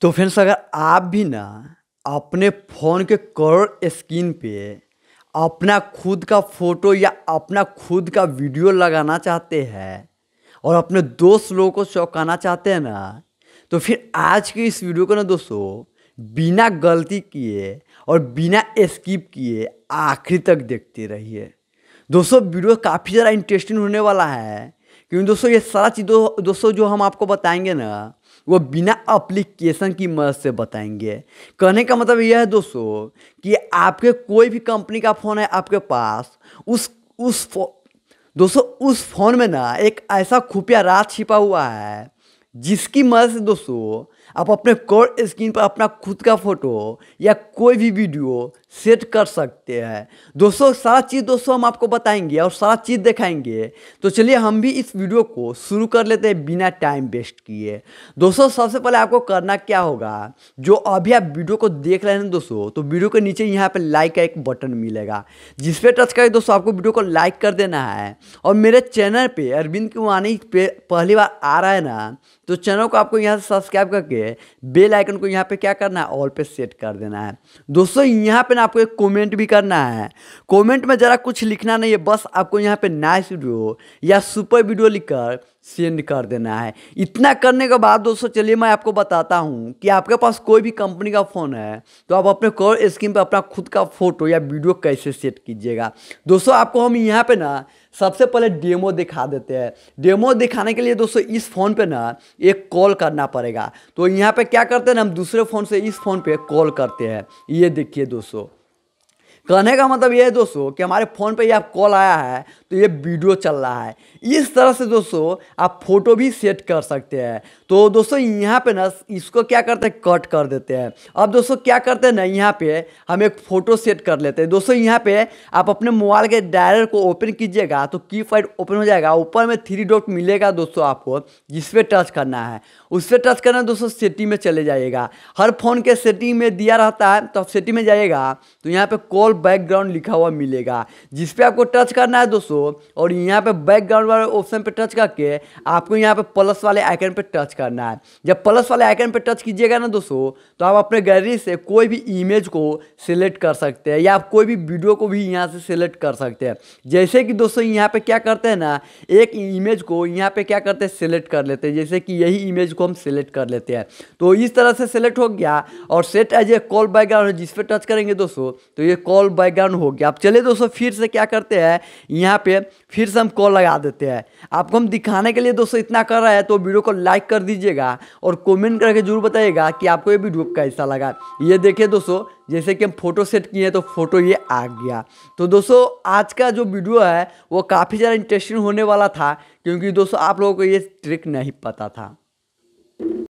तो फ्रेंड्स अगर आप भी ना अपने फ़ोन के करोड़ स्क्रीन पे अपना खुद का फ़ोटो या अपना खुद का वीडियो लगाना चाहते हैं और अपने दोस्त लोगों को चौंकाना चाहते हैं ना तो फिर आज के इस वीडियो को ना दोस्तों बिना गलती किए और बिना स्किप किए आखिरी तक देखते रहिए दोस्तों वीडियो काफ़ी ज़्यादा इंटरेस्टिंग होने वाला है क्योंकि दोस्तों ये सारा चीज़ दोस्तों जो हम आपको बताएंगे ना वो बिना अप्लीकेशन की मदद से बताएंगे कहने का मतलब यह है दोस्तों कि आपके कोई भी कंपनी का फ़ोन है आपके पास उस उस दोस्तों उस फ़ोन में ना एक ऐसा खुफिया रात छिपा हुआ है जिसकी मदद से दोस्तों आप अपने कोड स्क्रीन पर अपना खुद का फ़ोटो या कोई भी वीडियो सेट कर सकते हैं दोस्तों सारा चीज़ दोस्तों हम आपको बताएंगे और सारा चीज़ दिखाएंगे तो चलिए हम भी इस वीडियो को शुरू कर लेते हैं बिना टाइम वेस्ट किए दोस्तों सबसे पहले आपको करना क्या होगा जो अभी आप वीडियो को देख रहे हैं दोस्तों तो वीडियो के नीचे यहाँ पर लाइक का एक बटन मिलेगा जिसपे टच करके दोस्तों आपको वीडियो को लाइक कर देना है और मेरे चैनल पर अरविंद कुमानी पे पहली बार आ रहा है ना तो चैनल को आपको यहाँ से सब्सक्राइब करके बेल आइकन को यहाँ पे क्या करना है ऑल पे सेट कर देना है दोस्तों यहाँ पे देन आपको एक कमेंट भी करना है कमेंट में ज़रा कुछ लिखना नहीं है बस आपको यहाँ पे नाइस वीडियो या सुपर वीडियो लिखकर सेंड कर देना है इतना करने के बाद दोस्तों चलिए मैं आपको बताता हूँ कि आपके पास कोई भी कंपनी का फ़ोन है तो आप अपने कलर स्क्रीन पर अपना खुद का फोटो या वीडियो कैसे सेट कीजिएगा दोस्तों आपको हम यहाँ पे ना सबसे पहले डेमो दिखा देते हैं डेमो दिखाने के लिए दोस्तों इस फ़ोन पे ना एक कॉल करना पड़ेगा तो यहाँ पे क्या करते हैं ना हम दूसरे फ़ोन से इस फ़ोन पे कॉल करते हैं ये देखिए दोस्तों कहने का मतलब ये है दोस्तों कि हमारे फ़ोन पे ये आप कॉल आया है तो ये वीडियो चल रहा है इस तरह से दोस्तों आप फोटो भी सेट कर सकते हैं तो दोस्तों यहाँ पे ना इसको क्या करते हैं कट कर देते हैं अब दोस्तों क्या करते हैं ना यहाँ पे हम एक फ़ोटो सेट कर लेते हैं दोस्तों यहाँ पे आप अपने मोबाइल के डायलर को ओपन कीजिएगा तो की फाइड ओपन हो जाएगा ऊपर में थ्री डॉट मिलेगा दोस्तों आपको जिस पर टच करना है उस पर टच करना दोस्तों सेटिंग में चले जाइएगा हर फ़ोन के सेटिंग में दिया रहता है तो आप सेटिंग में जाइएगा तो यहाँ पर कॉल बैकग्राउंड लिखा हुआ मिलेगा जिस पे आपको टच करना है दोस्तों और यहाँ पे बैकग्राउंड वाले ऑप्शन पे टच करके आपको यहाँ पे प्लस वाले आइकन पे टच करना है जब प्लस वाले आइकन पे टच कीजिएगा ना दोस्तों तो आप अपने गैलरी से कोई भी इमेज को सिलेक्ट कर सकते हैं या आप कोई भी वीडियो को भी यहाँ से सिलेक्ट कर सकते हैं जैसे कि दोस्तों यहाँ पे क्या करते हैं ना एक इमेज को यहाँ पे क्या करते हैं सिलेक्ट कर लेते हैं जैसे कि यही इमेज को हम सिलेक्ट कर लेते हैं तो इस तरह से सिलेक्ट हो गया और set as a call background जिस पर टच करेंगे दोस्तों तो ये कॉल कॉल बैकग्राउंड हो गया अब चले दोस्तों फिर से क्या करते हैं यहाँ पे फिर से हम कॉल लगा देते हैं आपको हम दिखाने के लिए दोस्तों इतना कर रहा है तो वीडियो को लाइक कर दीजिएगा और कमेंट करके जरूर बताइएगा कि आपको ये वीडियो कैसा लगा ये देखिए दोस्तों जैसे कि हम फोटो सेट किए हैं तो फोटो ये आ गया तो दोस्तों आज का जो वीडियो है वो काफ़ी ज़्यादा इंटरेस्टिंग होने वाला था क्योंकि दोस्तों आप लोगों को ये ट्रिक नहीं पता था